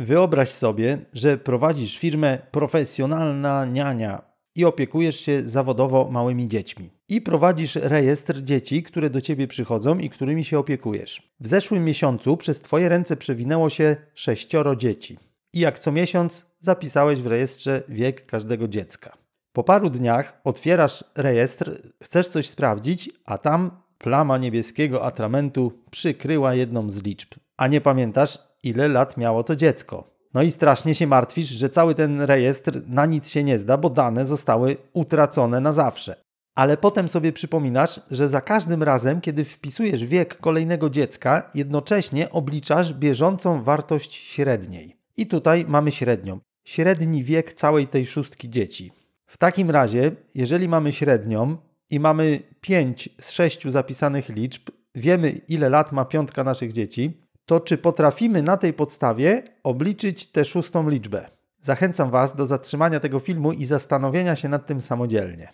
Wyobraź sobie, że prowadzisz firmę profesjonalna niania i opiekujesz się zawodowo małymi dziećmi. I prowadzisz rejestr dzieci, które do ciebie przychodzą i którymi się opiekujesz. W zeszłym miesiącu przez twoje ręce przewinęło się sześcioro dzieci. I jak co miesiąc zapisałeś w rejestrze wiek każdego dziecka. Po paru dniach otwierasz rejestr, chcesz coś sprawdzić, a tam plama niebieskiego atramentu przykryła jedną z liczb. A nie pamiętasz, ile lat miało to dziecko. No i strasznie się martwisz, że cały ten rejestr na nic się nie zda, bo dane zostały utracone na zawsze. Ale potem sobie przypominasz, że za każdym razem, kiedy wpisujesz wiek kolejnego dziecka, jednocześnie obliczasz bieżącą wartość średniej. I tutaj mamy średnią. Średni wiek całej tej szóstki dzieci. W takim razie, jeżeli mamy średnią i mamy 5 z 6 zapisanych liczb, wiemy ile lat ma piątka naszych dzieci, to czy potrafimy na tej podstawie obliczyć tę szóstą liczbę? Zachęcam Was do zatrzymania tego filmu i zastanowienia się nad tym samodzielnie.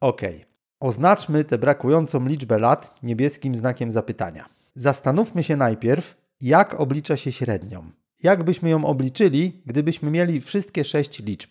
Ok. Oznaczmy tę brakującą liczbę lat niebieskim znakiem zapytania. Zastanówmy się najpierw, jak oblicza się średnią. Jak byśmy ją obliczyli, gdybyśmy mieli wszystkie sześć liczb?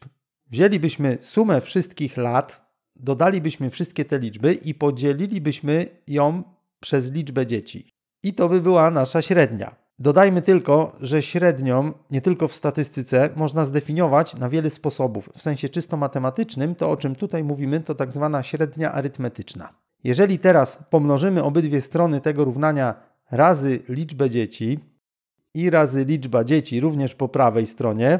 Wzięlibyśmy sumę wszystkich lat, dodalibyśmy wszystkie te liczby i podzielilibyśmy ją przez liczbę dzieci. I to by była nasza średnia. Dodajmy tylko, że średnią nie tylko w statystyce można zdefiniować na wiele sposobów. W sensie czysto matematycznym, to o czym tutaj mówimy, to tak zwana średnia arytmetyczna. Jeżeli teraz pomnożymy obydwie strony tego równania razy liczbę dzieci i razy liczba dzieci również po prawej stronie,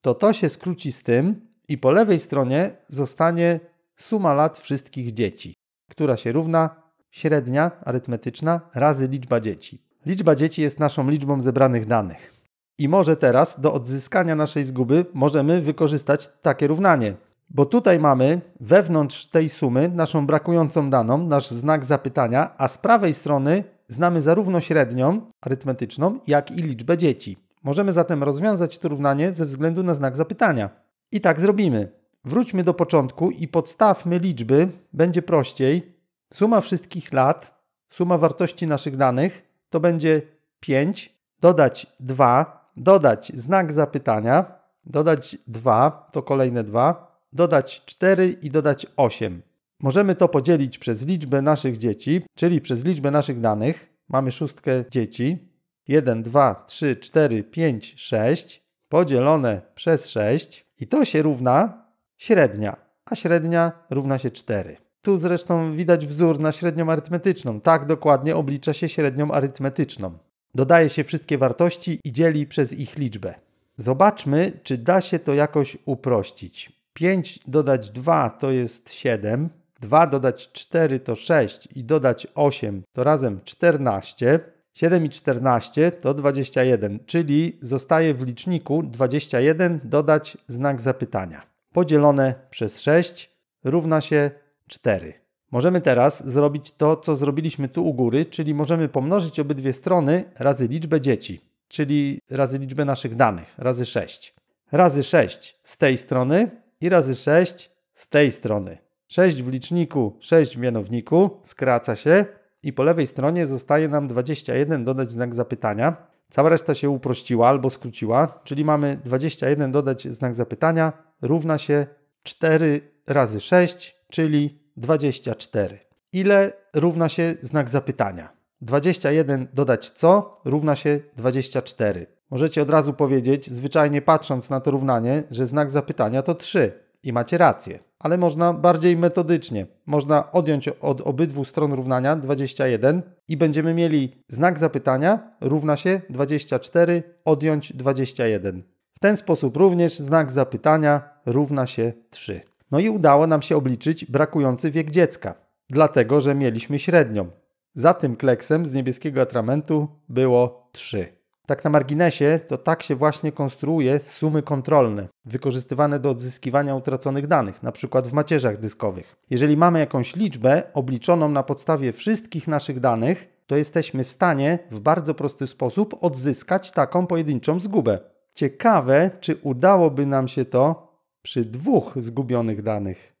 to to się skróci z tym i po lewej stronie zostanie suma lat wszystkich dzieci, która się równa Średnia arytmetyczna razy liczba dzieci. Liczba dzieci jest naszą liczbą zebranych danych. I może teraz do odzyskania naszej zguby możemy wykorzystać takie równanie. Bo tutaj mamy wewnątrz tej sumy naszą brakującą daną, nasz znak zapytania, a z prawej strony znamy zarówno średnią arytmetyczną, jak i liczbę dzieci. Możemy zatem rozwiązać to równanie ze względu na znak zapytania. I tak zrobimy. Wróćmy do początku i podstawmy liczby, będzie prościej, Suma wszystkich lat, suma wartości naszych danych to będzie 5, dodać 2, dodać znak zapytania, dodać 2, to kolejne 2, dodać 4 i dodać 8. Możemy to podzielić przez liczbę naszych dzieci, czyli przez liczbę naszych danych. Mamy szóstkę dzieci. 1, 2, 3, 4, 5, 6 podzielone przez 6 i to się równa średnia, a średnia równa się 4. Tu zresztą widać wzór na średnią arytmetyczną. Tak dokładnie oblicza się średnią arytmetyczną. Dodaje się wszystkie wartości i dzieli przez ich liczbę. Zobaczmy, czy da się to jakoś uprościć. 5 dodać 2 to jest 7, 2 dodać 4 to 6 i dodać 8 to razem 14. 7 i 14 to 21, czyli zostaje w liczniku 21 dodać znak zapytania. Podzielone przez 6 równa się 4. Możemy teraz zrobić to, co zrobiliśmy tu u góry, czyli możemy pomnożyć obydwie strony razy liczbę dzieci, czyli razy liczbę naszych danych, razy 6. Razy 6 z tej strony i razy 6 z tej strony. 6 w liczniku, 6 w mianowniku, skraca się i po lewej stronie zostaje nam 21 dodać znak zapytania. Cała reszta się uprościła albo skróciła, czyli mamy 21 dodać znak zapytania równa się 4 razy 6, czyli 24. Ile równa się znak zapytania? 21 dodać co równa się 24. Możecie od razu powiedzieć, zwyczajnie patrząc na to równanie, że znak zapytania to 3 i macie rację. Ale można bardziej metodycznie. Można odjąć od obydwu stron równania 21 i będziemy mieli znak zapytania równa się 24 odjąć 21. W ten sposób również znak zapytania równa się 3. No i udało nam się obliczyć brakujący wiek dziecka, dlatego że mieliśmy średnią. Za tym kleksem z niebieskiego atramentu było 3. Tak na marginesie, to tak się właśnie konstruuje sumy kontrolne, wykorzystywane do odzyskiwania utraconych danych, na przykład w macierzach dyskowych. Jeżeli mamy jakąś liczbę obliczoną na podstawie wszystkich naszych danych, to jesteśmy w stanie w bardzo prosty sposób odzyskać taką pojedynczą zgubę. Ciekawe, czy udałoby nam się to przy dwóch zgubionych danych.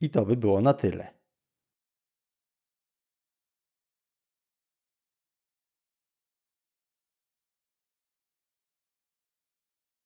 I to by było na tyle.